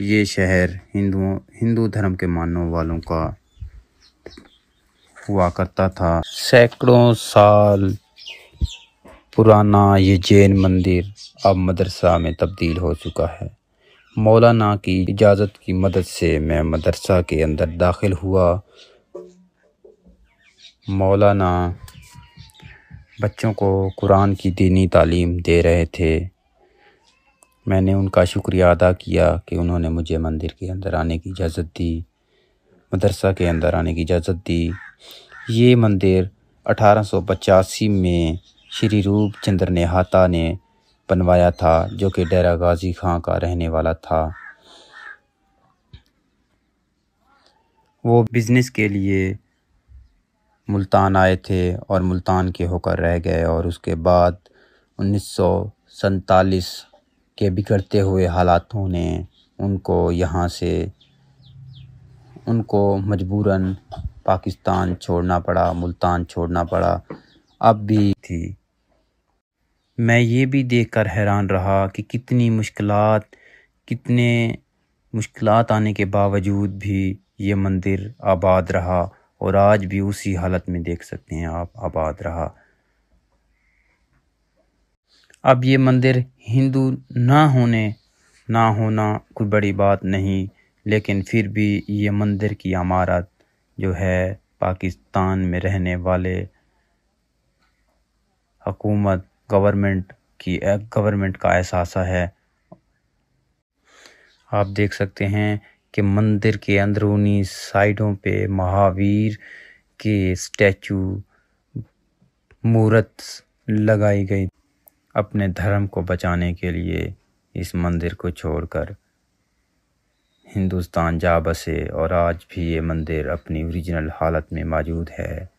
ये शहर हिंदुओं हिंदू धर्म के मानने वालों का हुआ करता था सैकड़ों साल पुराना ये जैन मंदिर अब मदरसा में तब्दील हो चुका है मौलाना की इजाज़त की मदद से मैं मदरसा के अंदर दाखिल हुआ मौलाना बच्चों को कुरान की दीनी तालीम दे रहे थे मैंने उनका शुक्रिया अदा किया कि उन्होंने मुझे मंदिर के अंदर आने की इजाज़त दी मदरसा के अंदर आने की इजाज़त दी ये मंदिर अठारह में श्री रूप चंद्र नेहाता ने बनवाया था जो कि डेरा गाजी खां का रहने वाला था वो बिज़नेस के लिए मुल्तान आए थे और मुल्तान के होकर रह गए और उसके बाद उन्नीस सौ के बिगड़ते हुए हालातों ने उनको यहाँ से उनको मजबूरन पाकिस्तान छोड़ना पड़ा मुल्तान छोड़ना पड़ा अब भी थी मैं ये भी देखकर हैरान रहा कि कितनी मुश्किल कितने मुश्किल आने के बावजूद भी ये मंदिर आबाद रहा और आज भी उसी हालत में देख सकते हैं आप आबाद रहा अब ये मंदिर हिंदू ना होने ना होना कोई बड़ी बात नहीं लेकिन फिर भी ये मंदिर की इमारत जो है पाकिस्तान में रहने वाले हकूमत गवर्नमेंट की गवर्नमेंट का एहसासा है आप देख सकते हैं कि मंदिर के अंदरूनी साइडों पे महावीर के स्टैचू मूर्त लगाई गई अपने धर्म को बचाने के लिए इस मंदिर को छोड़कर हिंदुस्तान जा बसे और आज भी ये मंदिर अपनी ओरिजिनल हालत में मौजूद है